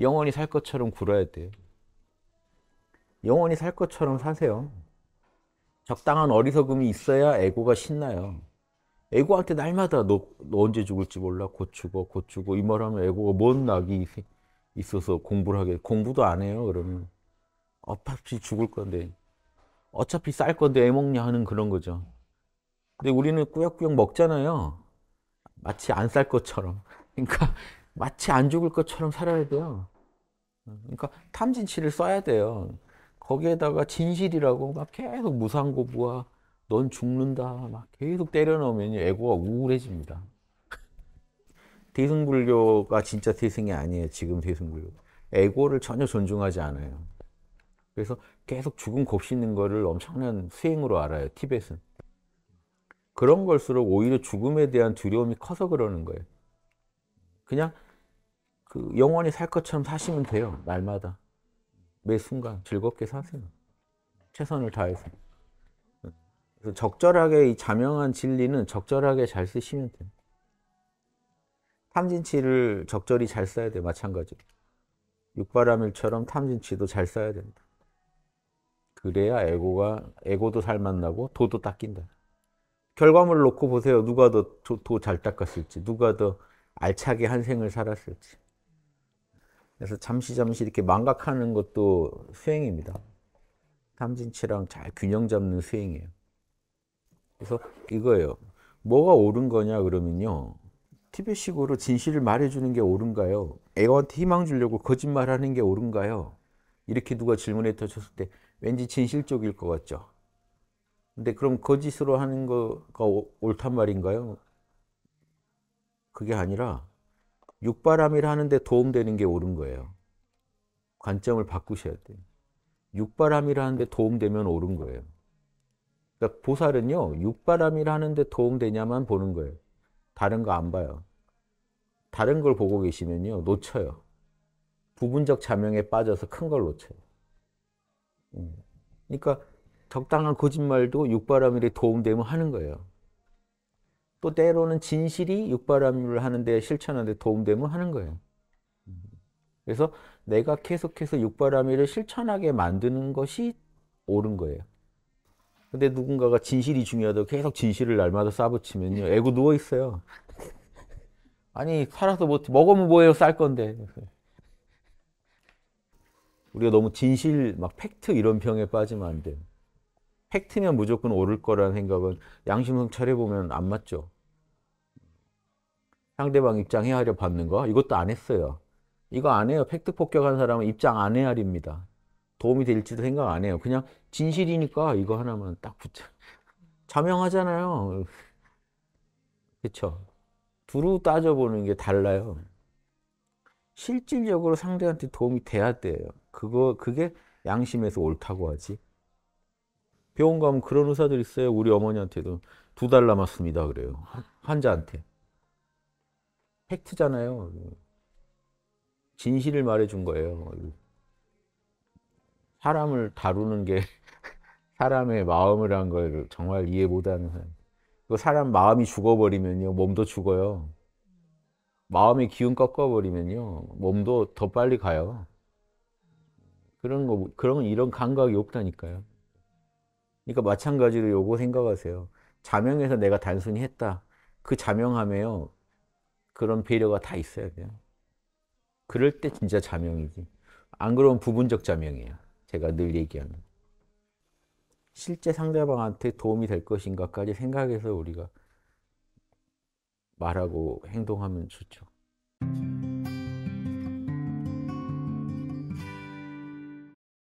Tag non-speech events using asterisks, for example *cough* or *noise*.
영원히 살 것처럼 굴어야 돼요. 영원히 살 것처럼 사세요. 적당한 어리석음이 있어야 에고가 신나요. 에고한테 날마다 너, 너 언제 죽을지 몰라 고추고 고추고 이 말하면 에고가 뭔 낙이 있어서 공부를 하게 공부도 안 해요 그러면 어차피 죽을 건데 어차피 쌀 건데 애 먹냐 하는 그런 거죠. 근데 우리는 꾸역꾸역 먹잖아요. 마치 안 쌀 것처럼. *laughs* 그러니까 마치 안 죽을 것처럼 살아야 돼요. 그러니까 탐진치를 써야 돼요. 거기에다가 진실이라고 막 계속 무상고부와 넌 죽는다 막 계속 때려넣으면 애고가 우울해집니다. *laughs* 대승불교가 진짜 대승이 아니에요. 지금 대승불교. 애고를 전혀 존중하지 않아요. 그래서 계속 죽음 곱씹는 거를 엄청난 수행으로 알아요. 티벳은. 그런 걸수록 오히려 죽음에 대한 두려움이 커서 그러는 거예요. 그냥 그 영원히 살 것처럼 사시면 돼요. 날마다. 매 순간 즐겁게 사세요. 최선을 다해서. 그래서 적절하게 이 자명한 진리는 적절하게 잘 쓰시면 돼요. 탐진치를 적절히 잘 써야 돼요. 마찬가지로. 육바라밀처럼 탐진치도 잘 써야 된다. 그래야 에고가 에고도 살만나고 도도 닦인다. 결과물을 놓고 보세요. 누가 더 도 잘 닦았을지, 누가 더 알차게 한 생을 살았을지. 그래서 잠시 잠시 이렇게 망각하는 것도 수행입니다. 탐진치랑 잘 균형 잡는 수행이에요. 그래서 이거예요. 뭐가 옳은 거냐 그러면요. 티베식으로 진실을 말해주는 게 옳은가요? 애한테 희망 주려고 거짓말하는 게 옳은가요? 이렇게 누가 질문에 터쳤을 때 왠지 진실 쪽일 것 같죠. 근데 그럼 거짓으로 하는 거가 옳단 말인가요? 그게 아니라 육바람이라 하는데 도움되는 게 옳은 거예요. 관점을 바꾸셔야 돼요. 육바람이라 하는데 도움되면 옳은 거예요. 그러니까 보살은요, 육바람이라 하는데 도움되냐만 보는 거예요. 다른 거 안 봐요. 다른 걸 보고 계시면요, 놓쳐요. 부분적 자명에 빠져서 큰 걸 놓쳐요. 음. 그러니까 적당한 거짓말도 육바람일에 도움되면 하는 거예요. 또 때로는 진실이 육바람유를 하는데 실천하는데 도움되면 하는 거예요. 그래서 내가 계속해서 육바람유를 실천하게 만드는 것이 옳은 거예요. 근데 누군가가 진실이 중요하다고 계속 진실을 날마다 싸붙이면요. 애고 누워 있어요. 아니 살아서 뭐 먹으면 뭐예요? 쌀 건데. 우리가 너무 진실 막 팩트 이런 병에 빠지면 안 돼요. 팩트면 무조건 오를 거라는 생각은 양심성 차려보면 안 맞죠. 상대방 입장 헤아려 받는 거 이것도 안 했어요. 이거 안 해요. 팩트 폭격한 사람은 입장 안 헤아립니다. 도움이 될지도 생각 안 해요. 그냥 진실이니까 이거 하나만 딱 붙여. *laughs* 자명하잖아요. 그렇 두루 따져보는 게 달라요. 실질적으로 상대한테 도움이 돼야 돼요. 그거 그게 양심에서 옳다고 하지. 병원 가면 그런 의사들 있어요. 우리 어머니한테도 두 달 남았습니다. 그래요. 환자한테. 팩트잖아요. 진실을 말해준 거예요. 사람을 다루는 게 *laughs* 사람의 마음을 한 걸 정말 이해 못하는 사람. 그 사람 마음이 죽어버리면요, 몸도 죽어요. 마음의 기운 꺾어버리면요, 몸도 더 빨리 가요. 그런 거, 그런 이런 감각이 없다니까요. 그러니까 마찬가지로 요거 생각하세요. 자명해서 내가 단순히 했다. 그 자명함에요. 그런 배려가 다 있어야 돼요. 그럴 때 진짜 자명이지. 안 그러면 부분적 자명이에요. 제가 늘 얘기하는. 실제 상대방한테 도움이 될 것인가까지 생각해서 우리가 말하고 행동하면 좋죠.